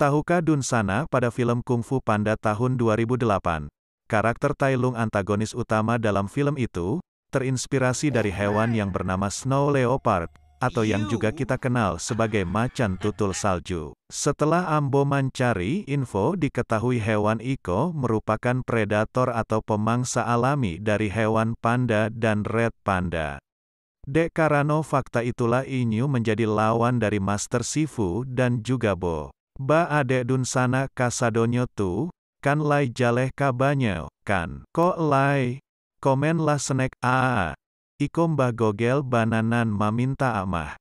Tahukah Dun Sana pada film Kung Fu Panda tahun 2008? Karakter Tai Lung antagonis utama dalam film itu, terinspirasi dari hewan yang bernama Snow Leopard, atau yang juga kita kenal sebagai macan tutul salju. Setelah Ambo mencari info diketahui hewan Iko merupakan predator atau pemangsa alami dari hewan panda dan red panda. Dek Karano fakta itulah Inyu menjadi lawan dari Master Sifu dan juga Bo. Ba ade dun sana kasadonyo tu, kan lai jaleh kabanyo, kan. Ko lai, komen lah snack a. Ikom bagogel bananan maminta amah.